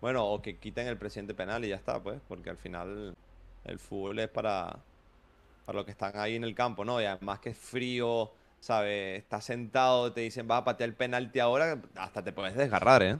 Bueno, o que quiten el presidente penal y ya está, pues, porque al final el fútbol es para, para los que están ahí en el campo, ¿no? Y además que es frío, ¿sabes? Estás sentado, te dicen vas a patear el penalti ahora, hasta te puedes desgarrar, ¿eh?